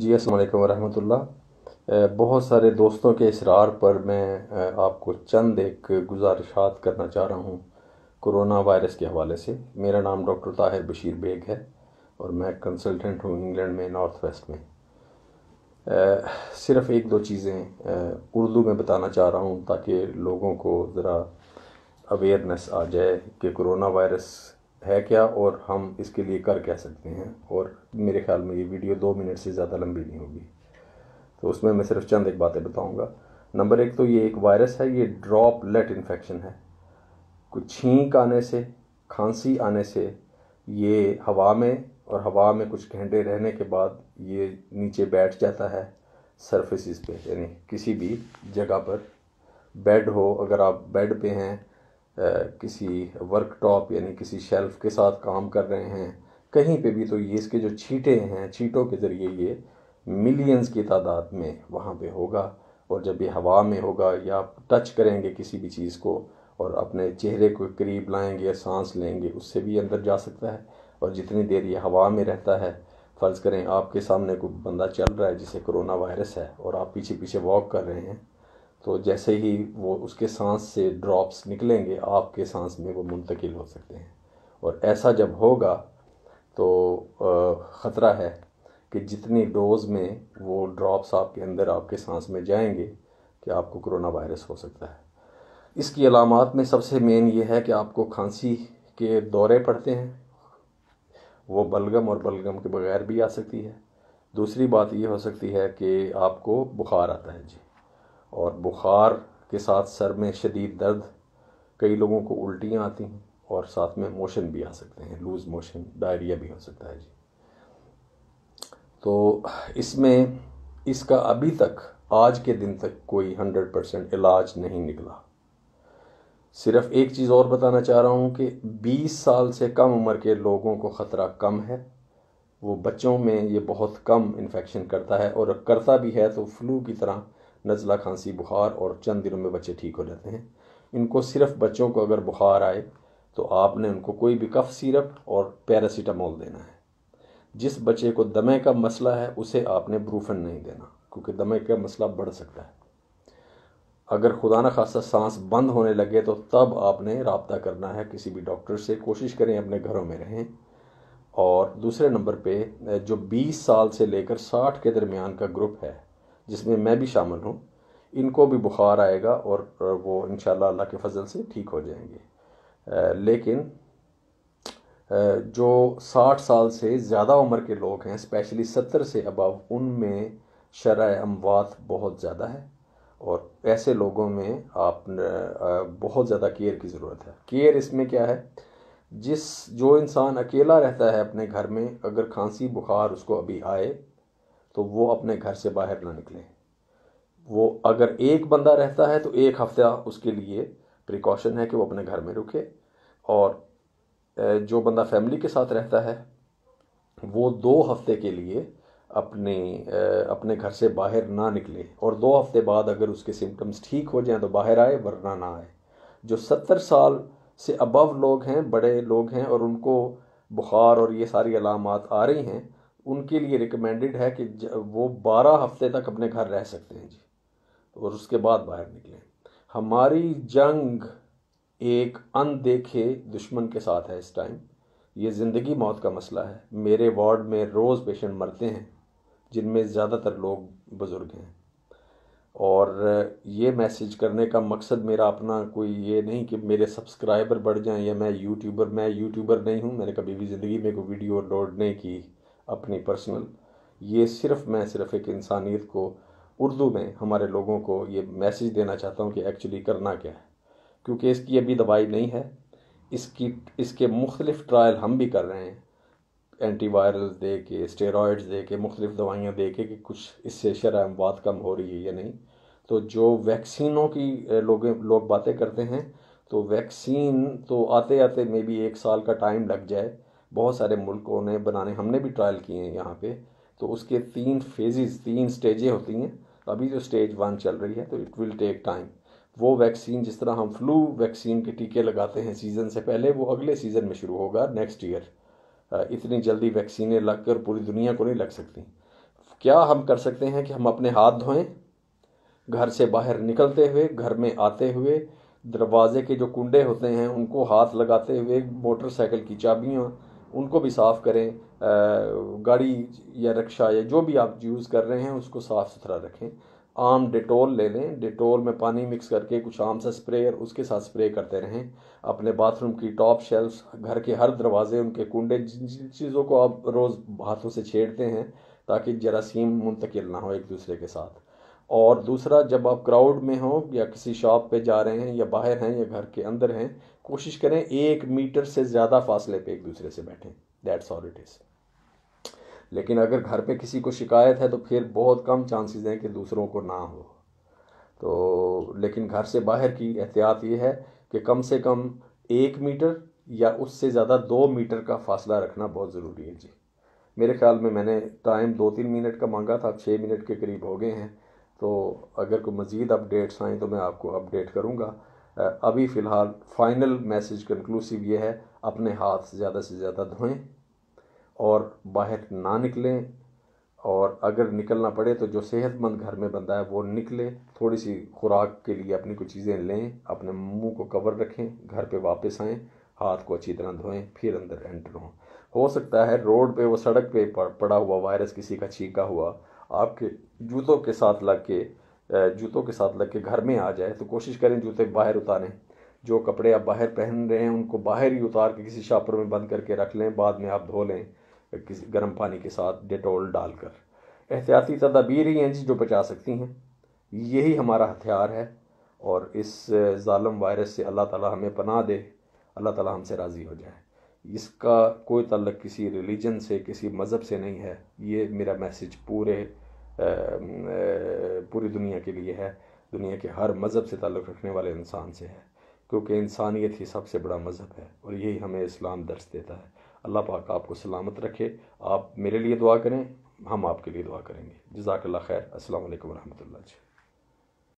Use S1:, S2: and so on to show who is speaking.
S1: जी असल वरहमतुल्लाह बहुत सारे दोस्तों के इसरार पर मैं आपको चंद एक गुजारिशात करना चाह रहा हूँ कोरोना वायरस के हवाले से मेरा नाम डॉक्टर ताहिर बशीर बेग है और मैं कंसल्टेंट हूँ इंग्लैंड में नॉर्थ वेस्ट में सिर्फ एक दो चीज़ें उर्दू में बताना चाह रहा हूँ ताकि लोगों को ज़रा अवेयरनेस आ जाए कि कोरोना वायरस है क्या और हम इसके लिए कर क्या सकते हैं और मेरे ख्याल में ये वीडियो दो मिनट से ज़्यादा लंबी नहीं होगी तो उसमें मैं सिर्फ चंद एक बातें बताऊंगा नंबर एक तो ये एक वायरस है ये ड्रॉप लेट इन्फेक्शन है कुछ छींक आने से खांसी आने से ये हवा में और हवा में कुछ घंटे रहने के बाद ये नीचे बैठ जाता है सरफेसिस पे यानी किसी भी जगह पर बेड हो अगर आप बेड पे हैं किसी वर्कटॉप यानी किसी शेल्फ़ के साथ काम कर रहे हैं कहीं पे भी तो ये इसके जो छीटे हैं छीटों के ज़रिए ये मिलियंस की तादाद में वहाँ पे होगा और जब ये हवा में होगा या आप टच करेंगे किसी भी चीज़ को और अपने चेहरे को करीब लाएंगे या सांस लेंगे उससे भी अंदर जा सकता है और जितनी देर ये हवा में रहता है फ़र्ज़ करें आपके सामने कोई बंदा चल रहा है जिसे कोरोना वायरस है और आप पीछे पीछे वॉक कर रहे हैं तो जैसे ही वो उसके सांस से ड्रॉप्स निकलेंगे आपके सांस में वो मुंतकिल हो सकते हैं और ऐसा जब होगा तो ख़तरा है कि जितनी डोज में वो ड्रॉप्स आपके अंदर आपके सांस में जाएंगे कि आपको कोरोना वायरस हो सकता है इसकी अलामत में सबसे मेन ये है कि आपको खांसी के दौरे पड़ते हैं वो बलगम और बलगम के बगैर भी आ सकती है दूसरी बात ये हो सकती है कि आपको बुखार आता है जी और बुखार के साथ सर में शदीद दर्द कई लोगों को उल्टियाँ आती हैं और साथ में मोशन भी आ सकते हैं लूज़ मोशन डायरिया भी हो सकता है जी तो इसमें इसका अभी तक आज के दिन तक कोई हंड्रेड परसेंट इलाज नहीं निकला सिर्फ एक चीज़ और बताना चाह रहा हूँ कि 20 साल से कम उम्र के लोगों को ख़तरा कम है वो बच्चों में ये बहुत कम इन्फेक्शन करता है और करता भी है तो फ्लू की तरह नज़ला खांसी बुखार और चंद दिनों में बच्चे ठीक हो जाते हैं इनको सिर्फ बच्चों को अगर बुखार आए तो आपने उनको कोई भी कफ सिरप और पैरासीटामोल देना है जिस बच्चे को दमे का मसला है उसे आपने ब्रूफन नहीं देना क्योंकि दमे का मसला बढ़ सकता है अगर खुदा न खासा सांस बंद होने लगे तो तब आपने रबता करना है किसी भी डॉक्टर से कोशिश करें अपने घरों में रहें और दूसरे नंबर पे जो 20 साल से लेकर 60 के दरमियान का ग्रुप है जिसमें मैं भी शामिल हूँ इनको भी बुखार आएगा और वो इन अल्लाह के फजल से ठीक हो जाएंगे लेकिन जो 60 साल से ज़्यादा उम्र के लोग हैं स्पेशली 70 से अबव उनमें शरा अमवात बहुत ज़्यादा है और ऐसे लोगों में आप बहुत ज़्यादा केयर की ज़रूरत है केयर इसमें क्या है जिस जो इंसान अकेला रहता है अपने घर में अगर खांसी बुखार उसको अभी आए तो वो अपने घर से बाहर ना निकले वो अगर एक बंदा रहता है तो एक हफ्ता उसके लिए प्रिकॉशन है कि वो अपने घर में रुके और जो बंदा फैमिली के साथ रहता है वो दो हफ्ते के लिए अपने अपने घर से बाहर ना निकले और दो हफ्ते बाद अगर उसके सिम्टम्स ठीक हो जाएं तो बाहर आए वरना ना आए जो सत्तर साल से अबव लोग हैं बड़े लोग हैं और उनको बुखार और ये सारी अलामत आ रही हैं उनके लिए रिकमेंडेड है कि वो बारह हफ्ते तक अपने घर रह सकते हैं जी और उसके बाद बाहर निकलें हमारी जंग एक अनदेखे दुश्मन के साथ है इस टाइम ये ज़िंदगी मौत का मसला है मेरे वार्ड में रोज़ पेशेंट मरते हैं जिनमें ज़्यादातर लोग बुज़ुर्ग हैं और ये मैसेज करने का मकसद मेरा अपना कोई ये नहीं कि मेरे सब्सक्राइबर बढ़ जाएं या मैं यूट्यूबर मैं यूट्यूबर नहीं हूँ मैंने कभी भी ज़िंदगी में कोई वीडियो अपलोड नहीं की अपनी पर्सनल ये सिर्फ मैं सिर्फ एक इंसानियत को उर्दू में हमारे लोगों को ये मैसेज देना चाहता हूँ कि एक्चुअली करना क्या है क्योंकि इसकी अभी दवाई नहीं है इसकी इसके मुख्तलिफ ट्रायल हम भी कर रहे हैं एंटी वायरल दे के स्टेरॉयड्स दे के मुख्तलिफ दवाइयाँ दे के कि कुछ इससे शरह बात कम हो रही है या नहीं तो जो वैक्सीनों की लोग लोग बातें करते हैं तो वैक्सीन तो आते आते मे बी एक साल का टाइम लग जाए बहुत सारे मुल्कों ने बनाने हमने भी ट्रायल किए हैं यहाँ पे तो उसके तीन फेजेस तीन स्टेजें होती हैं तो अभी जो स्टेज वन चल रही है तो इट विल टेक टाइम वो वैक्सीन जिस तरह हम फ्लू वैक्सीन के टीके लगाते हैं सीज़न से पहले वो अगले सीज़न में शुरू होगा नेक्स्ट ईयर इतनी जल्दी वैक्सीनें लग कर पूरी दुनिया को नहीं लग सकती क्या हम कर सकते हैं कि हम अपने हाथ धोएं घर से बाहर निकलते हुए घर में आते हुए दरवाजे के जो कुंडे होते हैं उनको हाथ लगाते हुए मोटरसाइकिल की चाबियाँ उनको भी साफ़ करें गाड़ी या रिक्शा या जो भी आप यूज़ कर रहे हैं उसको साफ़ सुथरा रखें आम डिटोल ले लें डिटोल में पानी मिक्स करके कुछ आम सा और उसके साथ स्प्रे करते रहें अपने बाथरूम की टॉप शेल्फ घर के हर दरवाजे उनके कुंडे जिन जिन चीज़ों को आप रोज़ हाथों से छेड़ते हैं ताकि जरासीम मुंतकिल ना हो एक दूसरे के साथ और दूसरा जब आप क्राउड में हो या किसी शॉप पे जा रहे हैं या बाहर हैं या घर के अंदर हैं कोशिश करें एक मीटर से ज़्यादा फासले पे एक दूसरे से बैठें दैट्स ऑल इट इज़ लेकिन अगर घर पे किसी को शिकायत है तो फिर बहुत कम चांसेस हैं कि दूसरों को ना हो तो लेकिन घर से बाहर की एहतियात ये है कि कम से कम एक मीटर या उससे ज़्यादा दो मीटर का फासला रखना बहुत ज़रूरी है जी मेरे ख्याल में मैंने टाइम दो तीन मिनट का मांगा था छः मिनट के करीब हो गए हैं तो अगर कोई मज़ीद अपडेट्स आएँ तो मैं आपको अपडेट करूँगा अभी फ़िलहाल फाइनल मैसेज कंक्लूसिव ये है अपने हाथ ज़्यादा से ज़्यादा धोएं और बाहर ना निकलें और अगर निकलना पड़े तो जो सेहतमंद घर में बंदा है वो निकले थोड़ी सी खुराक के लिए अपनी कुछ चीज़ें लें अपने मुंह को कवर रखें घर पे वापस आएँ हाथ को अच्छी तरह धोएं फिर अंदर एंटर हों हो सकता है रोड पे वो सड़क पे पड़ा हुआ वायरस किसी का छींका हुआ आपके जूतों के साथ लग के जूतों के साथ लग के घर में आ जाए तो कोशिश करें जूते बाहर उतारें जो कपड़े आप बाहर पहन रहे हैं उनको बाहर ही उतार के किसी शापर में बंद करके रख लें बाद में आप धो लें किसी गर्म पानी के साथ डेटोल डालकर एहतियाती तदाबीर ही हैं जी जो बचा सकती हैं यही हमारा हथियार है और इस ालम वायरस से अल्लाह ताला हमें पनाह दे अल्लाह ताला हमसे राज़ी हो जाए इसका कोई तल्लक किसी रिलीजन से किसी मज़हब से नहीं है ये मेरा मैसेज पूरे पूरी दुनिया के लिए है दुनिया के हर मज़हब से ताल्लुक़ रखने वाले इंसान से है क्योंकि इंसानियत ही सबसे बड़ा मज़हब है और यही हमें इस्लाम दर्श देता है अल्लाह पाक आपको सलामत रखे आप मेरे लिए दुआ करें हम आपके लिए दुआ करेंगे जजाकल्ला खैर असल वरहमल जी